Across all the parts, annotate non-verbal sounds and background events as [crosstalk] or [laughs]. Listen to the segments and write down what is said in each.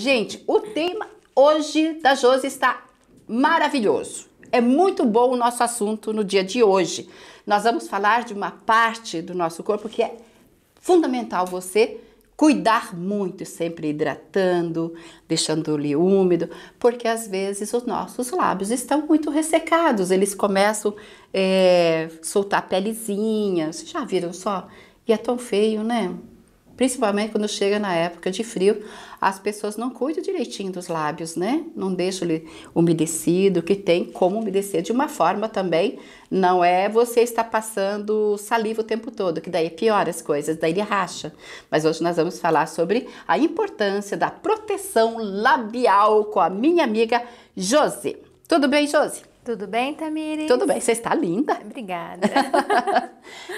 Gente, o tema hoje da Josi está maravilhoso. É muito bom o nosso assunto no dia de hoje. Nós vamos falar de uma parte do nosso corpo que é fundamental você cuidar muito, sempre hidratando, deixando ele úmido, porque às vezes os nossos lábios estão muito ressecados, eles começam a eh, é, soltar pelezinhas. Vocês já viram só? E é tão feio, né? principalmente quando chega na época de frio, as pessoas não cuidam direitinho dos lábios, né? Não deixam ele umedecido, que tem como umedecer de uma forma também, não é você estar passando saliva o tempo todo, que daí piora as coisas, daí ele racha. Mas hoje nós vamos falar sobre a importância da proteção labial com a minha amiga Josi. Tudo bem, Josi? Tudo bem, Tamiri? Tudo bem, você está linda. Obrigada. [laughs]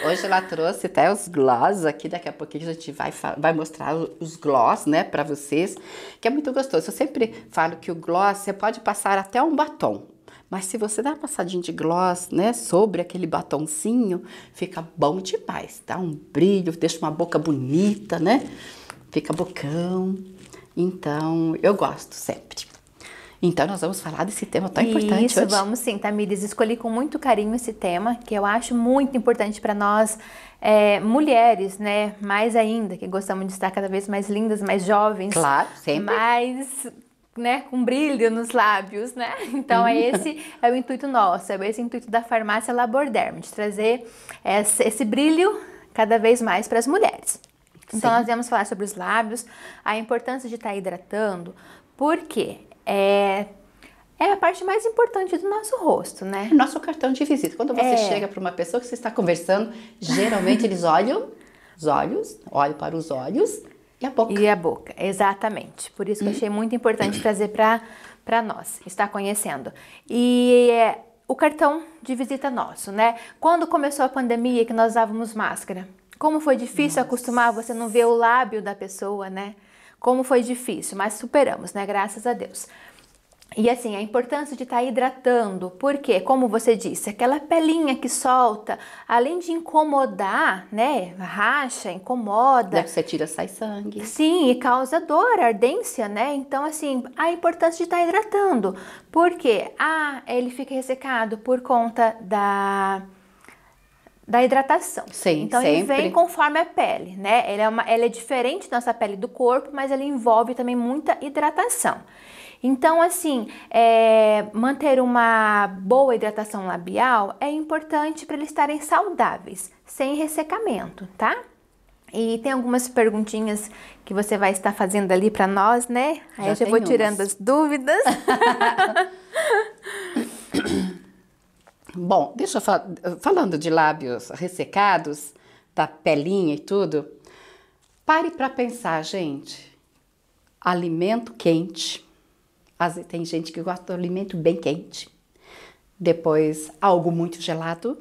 Hoje ela trouxe até os gloss aqui, daqui a pouquinho a gente vai, vai mostrar os gloss, né, para vocês, que é muito gostoso. Eu sempre falo que o gloss, você pode passar até um batom, mas se você dá uma passadinha de gloss, né, sobre aquele batonzinho, fica bom demais, dá um brilho, deixa uma boca bonita, né, fica bocão. Então, eu gosto sempre. Então nós vamos falar desse tema tão Isso, importante. Isso, vamos sim, Tamires. Escolhi com muito carinho esse tema, que eu acho muito importante para nós é, mulheres, né? Mais ainda, que gostamos de estar cada vez mais lindas, mais jovens. Claro, sempre. Mais né, com brilho nos lábios, né? [laughs] Então é uhum. esse é o intuito nosso, é esse o intuito da farmácia Laborderm, de trazer esse brilho cada vez mais para as mulheres. Então Sim. nós vamos falar sobre os lábios, a importância de estar tá hidratando, porque é, é a parte mais importante do nosso rosto, né? É nosso cartão de visita. Quando você é. chega para uma pessoa que você está conversando, geralmente eles olham os olhos, olham para os olhos e a boca. E a boca, exatamente. Por isso que eu achei muito importante trazer para nós, estar conhecendo. E é, o cartão de visita nosso, né? Quando começou a pandemia que nós usávamos máscara, como foi difícil Nossa. acostumar você não ver o lábio da pessoa, né? como foi difícil, mas superamos, né? Graças a Deus. E assim, a importância de estar tá hidratando, porque, como você disse, aquela pelinha que solta, além de incomodar, né? Racha, incomoda. Daí você tira, sai sangue. Sim, e causa dor, ardência, né? Então, assim, a importância de estar tá hidratando, porque, ah, ele fica ressecado por conta da da hidratação. Sim, então sempre. ele vem conforme a pele, né? Ele é, uma, é diferente da nossa pele do corpo, mas ele envolve também muita hidratação. Então, assim, é, manter uma boa hidratação labial é importante para eles estarem saudáveis, sem ressecamento, tá? E tem algumas perguntinhas que você vai estar fazendo ali para nós, né? Aí já eu já vou tirando as dúvidas. [laughs] Bom, deixa eu fal falando de lábios ressecados, da pelinha e tudo. Pare para pensar, gente. Alimento quente. Tem gente que gosta do alimento bem quente. Depois, algo muito gelado.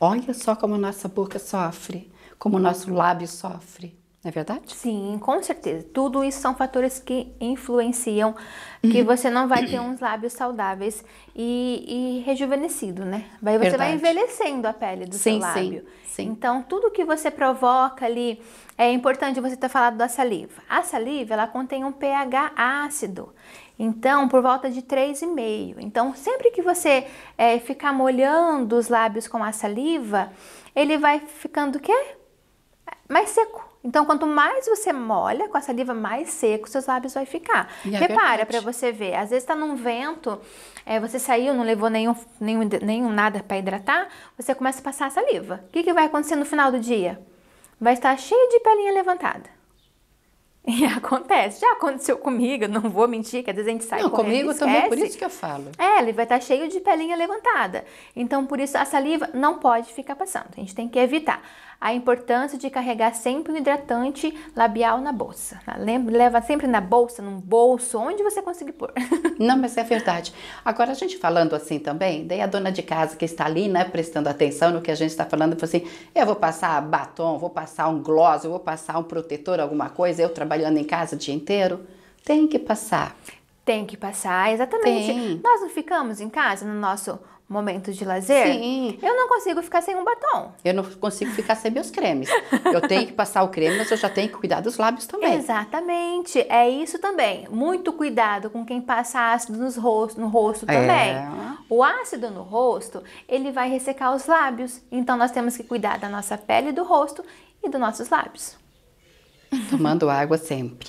Olha só como nossa boca sofre, como nosso lábio sofre é verdade? Sim, com certeza. Tudo isso são fatores que influenciam que uhum. você não vai ter uns lábios saudáveis e, e rejuvenescido, né? Vai você vai envelhecendo a pele do sim, seu lábio. Sim, sim. Então, tudo que você provoca ali, é importante você ter falado da saliva. A saliva, ela contém um pH ácido. Então, por volta de 3,5. Então, sempre que você é, ficar molhando os lábios com a saliva, ele vai ficando o quê? Mais seco. Então, quanto mais você molha com a saliva, mais seco seus lábios vai ficar. E é Repara é para você ver. Às vezes está num vento, é, você saiu, não levou nenhum, nenhum, nenhum nada para hidratar, você começa a passar a saliva. O que, que vai acontecer no final do dia? Vai estar cheio de pelinha levantada. [laughs] E acontece. Já aconteceu comigo, [laughs] não vou mentir, que às vezes a gente sai não, comigo também, por isso que eu falo. É, ele vai estar cheio de pelinha levantada. Então, por isso, a saliva não pode ficar passando. A gente tem que evitar a importância de carregar sempre um hidratante labial na bolsa. Tá? Leva sempre na bolsa, num bolso, onde você conseguir pôr. [laughs] Não, mas é verdade. Agora, a gente falando assim também, daí a dona de casa que está ali, né, prestando atenção no que a gente está falando, falou assim: eu vou passar batom, vou passar um gloss, eu vou passar um protetor, alguma coisa, eu trabalhando em casa o dia inteiro. Tem que passar. Tem que passar, exatamente. Tem. Nós não ficamos em casa no nosso momentos de lazer, Sim. eu não consigo ficar sem um batom. Eu não consigo ficar sem meus cremes. Eu tenho que passar o creme, mas eu já tenho que cuidar dos lábios também. Exatamente, é isso também. Muito cuidado com quem passa ácido nos rosto, no rosto é. também. É. O ácido no rosto, ele vai ressecar os lábios. Então nós temos que cuidar da nossa pele, do rosto e dos nossos lábios. Tomando água sempre.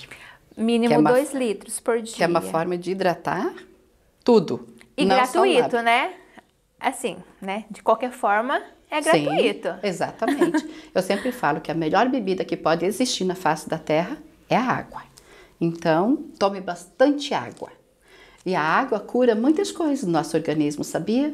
Mínimo 2 litros por dia. Que é uma é forma de hidratar tudo. E Não gratuito, né? assim, né? De qualquer forma, é gratuito. Sim, exatamente. [laughs] Eu sempre falo que a melhor bebida que pode existir na face da terra é a água. Então, tome bastante água. E a água cura muitas coisas no nosso organismo, sabia?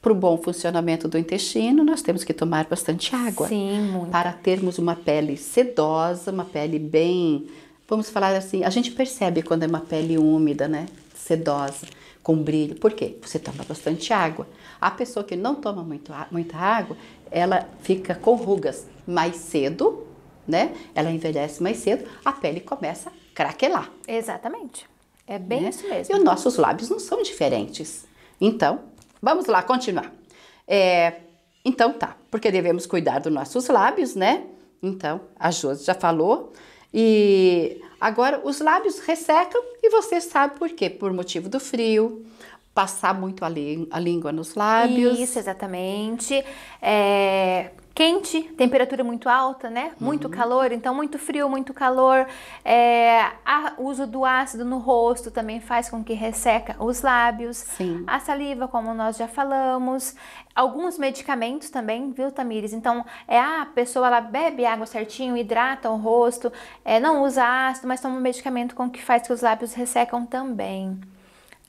Para o bom funcionamento do intestino, nós temos que tomar bastante água. Sim, muito. Para termos uma pele sedosa, uma pele bem. Vamos falar assim, a gente percebe quando é uma pele úmida, né? Sedosa com brilho. Por quê? Você toma bastante água. A pessoa que não toma muito, muita água, ela fica com rugas mais cedo, né? Ela envelhece mais cedo, a pele começa a craquelar. Exatamente. É bem né? isso mesmo. E os nossos lábios não são diferentes. Então, vamos lá, continuar. É, então tá, porque devemos cuidar dos nossos lábios, né? Então, a Josi já falou. E Agora, os lábios ressecam e você sabe por quê? Por motivo do frio, passar muito a, a língua nos lábios. Isso, exatamente. É, quente, temperatura muito alta, né? Muito uhum. calor, então muito frio, muito calor. É, o uso do ácido no rosto também faz com que resseca os lábios. Sim. A saliva, como nós já falamos. Alguns medicamentos também, viu, Tamires? Então, é, a pessoa ela bebe água certinho, hidrata o rosto, é, não usa ácido, mas toma um medicamento com que faz que os lábios ressecam também.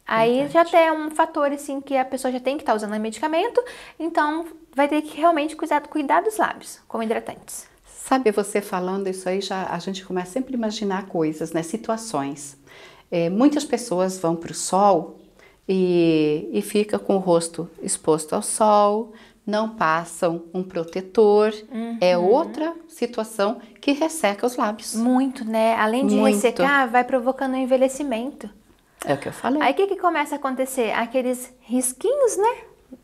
Aí Verdade. já tem um fator assim que a pessoa já tem que estar tá usando medicamento, então vai ter que realmente cuidar, cuidar dos lábios com hidratantes. Sabe, você falando isso aí, já a gente começa sempre a imaginar coisas, né? Situações. É, muitas pessoas vão para o sol e, e fica com o rosto exposto ao sol, não passam um protetor. É uhum. É outra situação que resseca os lábios. Muito, né? Além de Muito. ressecar, vai provocando um envelhecimento. É o que eu falei. Aí o que, que começa a acontecer? Aqueles risquinhos, né?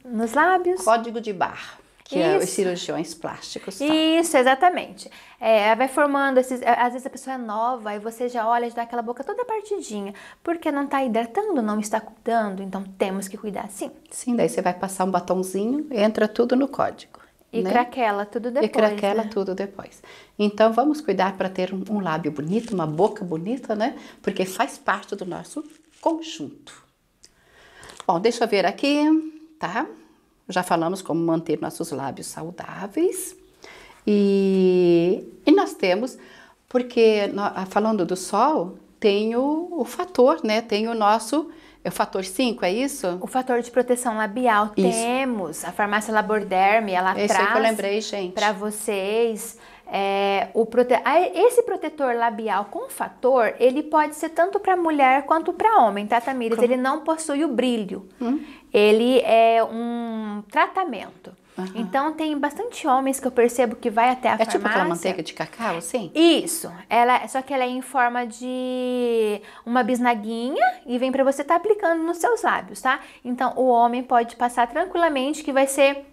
Nos lábios. Código de barra que é os cirurgiões plásticos. Tá? Isso, exatamente. É, vai formando, esses, é, às vezes a pessoa é nova e você já olha, já dá aquela boca toda partidinha, porque não está hidratando, não está cuidando, então temos que cuidar sim. Sim, daí você vai passar um batonzinho, entra tudo no código. E né? craquela tudo depois. E craquela né? tudo depois. Então vamos cuidar para ter um, um lábio bonito, uma boca bonita, né? Porque faz parte do nosso conjunto. Bom, deixa eu ver aqui, tá? Já falamos como manter nossos lábios saudáveis. E, e nós temos, porque ah, falando do sol, tem o, o fator, né? Tem o nosso é o fator 5, é isso? O fator de proteção labial isso. temos. A farmácia Laborderme, ela é traz para vocês é, o prote... Esse protetor labial com fator, ele pode ser tanto para mulher quanto para homem, tá, Tamires? Como? Ele não possui o brilho. Hum? Ele é um tratamento. Uhum. Então tem bastante homens que eu percebo que vai até a é farmácia. É tipo aquela manteiga de cacau, assim? Isso. Ela, só que ela é em forma de uma bisnaguinha e vem para você estar tá aplicando nos seus lábios, tá? Então o homem pode passar tranquilamente que vai ser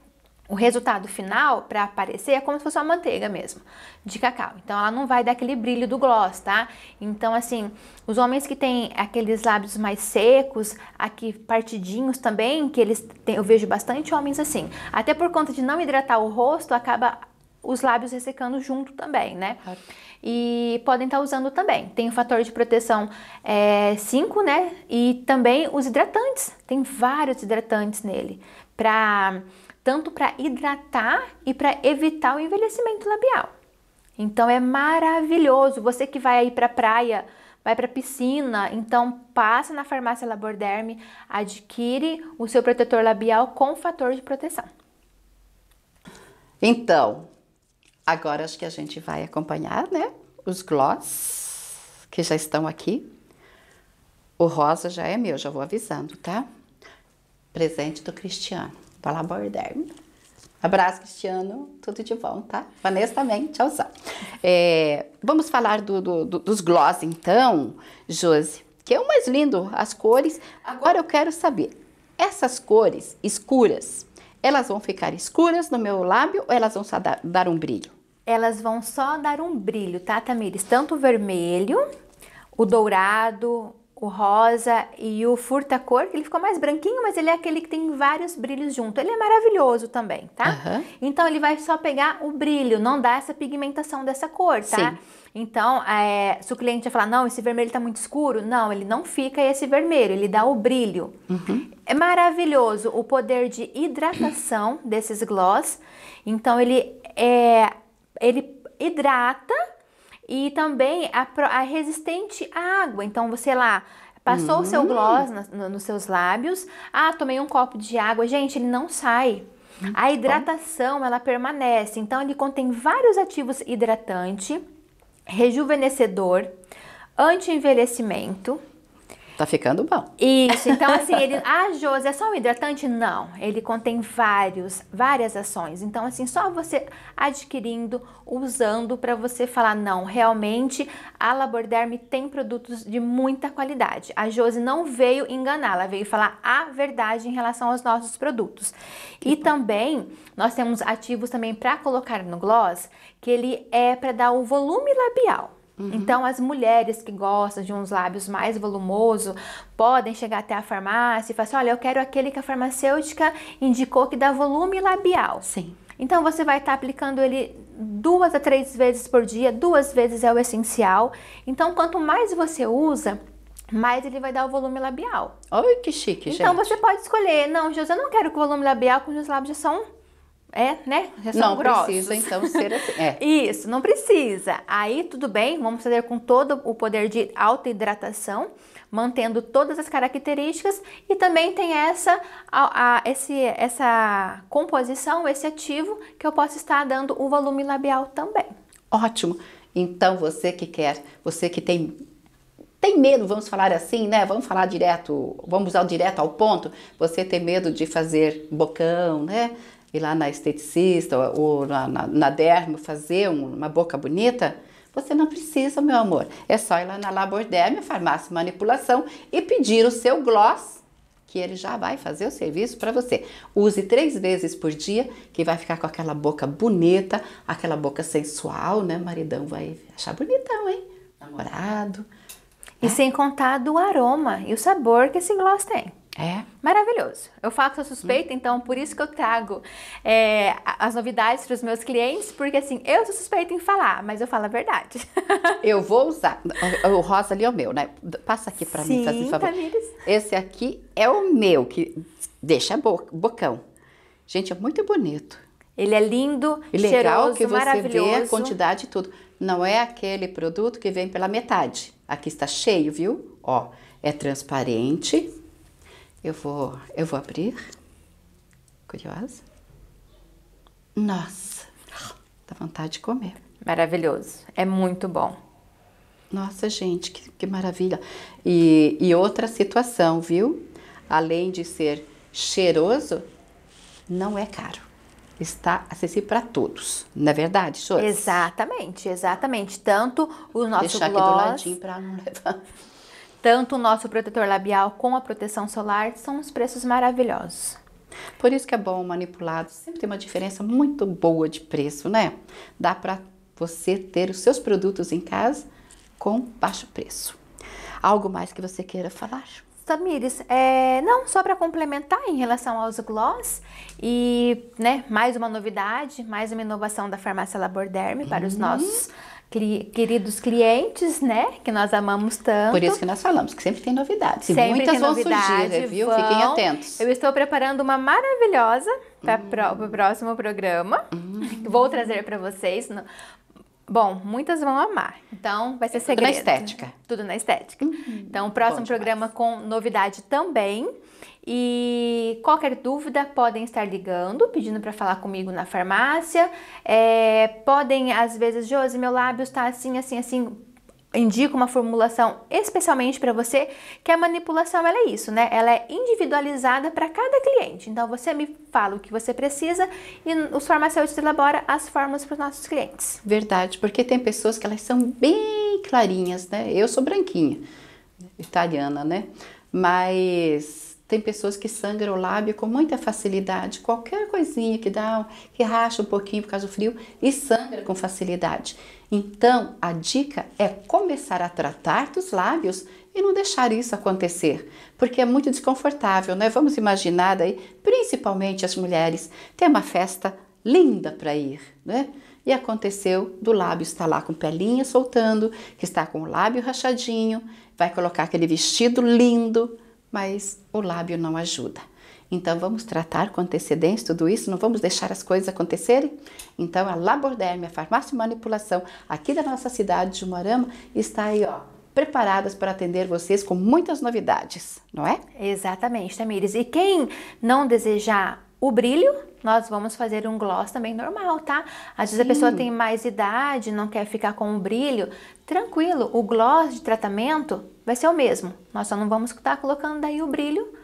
o resultado final para aparecer é como se fosse uma manteiga mesmo de cacau. Então ela não vai dar aquele brilho do gloss, tá? Então assim, os homens que têm aqueles lábios mais secos, aqui partidinhos também, que eles têm, eu vejo bastante homens assim. Até por conta de não hidratar o rosto, acaba os lábios ressecando junto também, né? E podem estar tá usando também. Tem o fator de proteção 5, é, né? E também os hidratantes. Tem vários hidratantes nele. Pra tanto para hidratar e para evitar o envelhecimento labial. Então é maravilhoso. Você que vai aí para praia, vai para piscina, então passa na farmácia Laborderme, adquire o seu protetor labial com fator de proteção. Então, agora acho que a gente vai acompanhar, né? Os gloss que já estão aqui. O rosa já é meu, já vou avisando, tá? Presente do Cristiano para abordar. Abraço, Cristiano. Tudo de bom, tá? Vanessa também. Tchauzão. É, vamos falar do, do, do, dos gloss, então, Josi, que é o mais lindo, as cores. Agora eu quero saber, essas cores escuras, elas vão ficar escuras no meu lábio ou elas vão só dar, dar um brilho? Elas vão só dar um brilho, tá, Tamires? Tanto o vermelho, o dourado, o rosa e o furta-cor, que ele ficou mais branquinho, mas ele é aquele que tem vários brilhos junto. Ele é maravilhoso também, tá? Uhum. Então ele vai só pegar o brilho, não dá essa pigmentação dessa cor, tá? Sim. Então, é, se o cliente falar, não, esse vermelho está muito escuro, não, ele não fica esse vermelho, ele dá o brilho. Uhum. É maravilhoso o poder de hidratação desses gloss. Então ele é, ele hidrata e também a, a resistente à água. Então, você lá passou o seu hum. gloss na, no, nos seus lábios. Ah, tomei um copo de água. Gente, ele não sai. Hum, a tá hidratação, ela permanece. Então, ele contém vários ativos hidratante, rejuvenescedor, anti-envelhecimento, Tá ficando bom. Isso, então assim, [laughs] ele, ah, Josi, é só um hidratante? Não, ele contém vários, várias ações. Então assim, só você adquirindo, usando para você falar, não, realmente a Laborderme tem produtos de muita qualidade. A Josi não veio enganar, ela veio falar a verdade em relação aos nossos produtos. Que e bom. também nós temos ativos também para colocar no gloss, que ele é para dar o volume labial. Uhum. Então, as mulheres que gostam de uns lábios mais volumosos podem chegar até a farmácia e falar assim: olha, eu quero aquele que a farmacêutica indicou que dá volume labial. Sim. Então, você vai estar tá aplicando ele duas a três vezes por dia, duas vezes é o essencial. Então, quanto mais você usa, mais ele vai dar o volume labial. Olha que chique, então, gente. Então você pode escolher, não, José, eu não quero que o volume labial, porque os lábios já são é, né? não grossos. precisa, então, ser assim. É. [laughs] Isso, não precisa. Aí, tudo bem, vamos fazer com todo o poder de auto-hidratação, mantendo todas as características e também tem essa, a, a, esse, essa composição, esse ativo, que eu posso estar dando o volume labial também. Ótimo! Então, você que quer, você que tem tem medo, vamos falar assim, né? Vamos falar direto, vamos usar direto ao ponto. Você tem medo de fazer bocão, né? ir lá na esteticista ou, ou na, na, na, dermo fazer um, uma boca bonita, você não precisa, meu amor. É só ir lá na Laborderme, farmácia manipulação e pedir o seu gloss, que ele já vai fazer o serviço para você. Use três vezes por dia, que vai ficar com aquela boca bonita, aquela boca sensual, né? maridão vai achar bonitão, hein? Namorado. E é. sem contar do aroma e o sabor que esse gloss tem. É? Maravilhoso. Eu faço a suspeita, hum. então por isso que eu trago é, as novidades para os meus clientes, porque assim, eu sou suspeita em falar, mas eu falo a verdade. [laughs] eu vou usar. O rosa ali é o meu, né? Passa aqui para mim, faz favor. Tamires. Esse aqui é o meu, que deixa bocão. Gente, é muito bonito. Ele é lindo, e legal cheiroso, que você vê a quantidade e tudo. Não é aquele produto que vem pela metade. Aqui está cheio, viu? Ó, é transparente eu vou, eu vou abrir. Curiosa? Nossa, dá vontade de comer. Maravilhoso, é muito bom. Nossa, gente, que, que maravilha. E, e outra situação, viu? Além de ser cheiroso, não é caro está acessível para todos, na é verdade, Chores? Exatamente, exatamente. Tanto o nosso Deixar gloss... aqui do ladinho para não levar tanto o nosso protetor labial como a proteção solar são uns preços maravilhosos. Por isso que é bom manipulado, sempre tem uma diferença muito boa de preço, né? Dá para você ter os seus produtos em casa com baixo preço. Algo mais que você queira falar? Tamires, é, não, só para complementar em relação aos gloss e, né, mais uma novidade, mais uma inovação da farmácia Laborderme uhum. para os uhum. nossos queridos clientes, né? Que nós amamos tanto. Por isso que nós falamos que sempre tem novidades. Sempre e muitas vão né, novidade, surgir, viu? Vão. Fiquem atentos. Eu estou preparando uma maravilhosa para o hum. pro, pro próximo programa. Hum. Vou trazer para vocês no Bom, muitas vão amar. Então, vai ser é segredo. Tudo na estética. Tudo na estética. Uhum, então, próximo programa com novidade também. E qualquer dúvida, podem estar ligando, pedindo para falar comigo na farmácia. É, podem, às vezes, Josi, meu lábio está assim, assim, assim indico uma formulação especialmente para você, que a manipulação ela é isso, né? Ela é individualizada para cada cliente. Então você me fala o que você precisa e os farmacêuticos elabora as fórmulas para os nossos clientes. Verdade, porque tem pessoas que elas são bem clarinhas, né? Eu sou branquinha, italiana, né? Mas tem pessoas que sangram o lábio com muita facilidade, qualquer coisinha que dá, que racha um pouquinho por causa do frio e sangra com facilidade. Então, a dica é começar a tratar dos lábios e não deixar isso acontecer, porque é muito desconfortável, né? Vamos imaginar daí, principalmente as mulheres, ter uma festa linda para ir, né? E aconteceu do lábio estar lá com pelinha soltando, que está com o lábio rachadinho, vai colocar aquele vestido lindo, mas o lábio não ajuda. Então vamos tratar com antecedência tudo isso, não vamos deixar as coisas acontecerem? Então a Laborderme, a farmácia de manipulação aqui da nossa cidade de Morama, está aí, ó, preparadas para atender vocês com muitas novidades, não é? Exatamente, Tamires. E quem não desejar o brilho, nós vamos fazer um gloss também normal, tá? Às Sim. vezes a pessoa tem mais idade, não quer ficar com o brilho, tranquilo, o gloss de tratamento vai ser o mesmo. Nós só não vamos estar colocando daí o brilho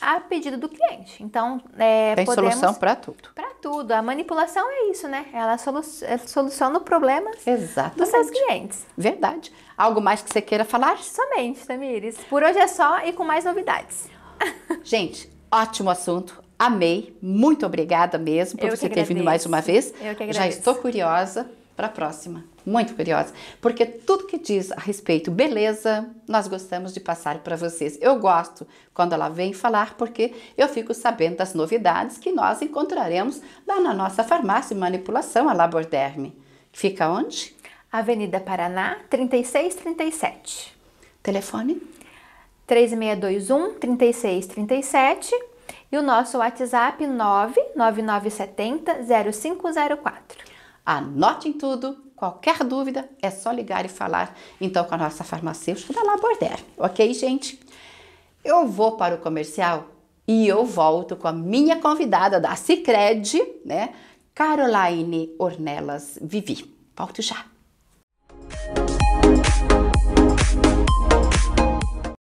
a pedido do cliente. Então, é, tem podemos, solução para tudo. Para tudo. A manipulação é isso, né? Ela solu é, soluciona problemas problema dos seus clientes. Verdade. Algo mais que você queira falar? Somente, Tamires. Por hoje é só e com mais novidades. [laughs] Gente, ótimo assunto. Amei, muito obrigada mesmo por Eu você ter vindo mais uma vez. Eu que agradeço. Já estou curiosa para a próxima. Muito curiosa, porque tudo que diz a respeito beleza, nós gostamos de passar para vocês. Eu gosto quando ela vem falar, porque eu fico sabendo das novidades que nós encontraremos lá na nossa farmácia de manipulação, a Laborderme. Fica onde? Avenida Paraná, 3637. Telefone? 3621 3637 e o nosso WhatsApp 99970-0504. em tudo, qualquer dúvida é só ligar e falar então com a nossa farmacêutica da Laborder, ok, gente? Eu vou para o comercial e eu volto com a minha convidada da Cicred, né? Caroline Ornelas Vivi. Volto já!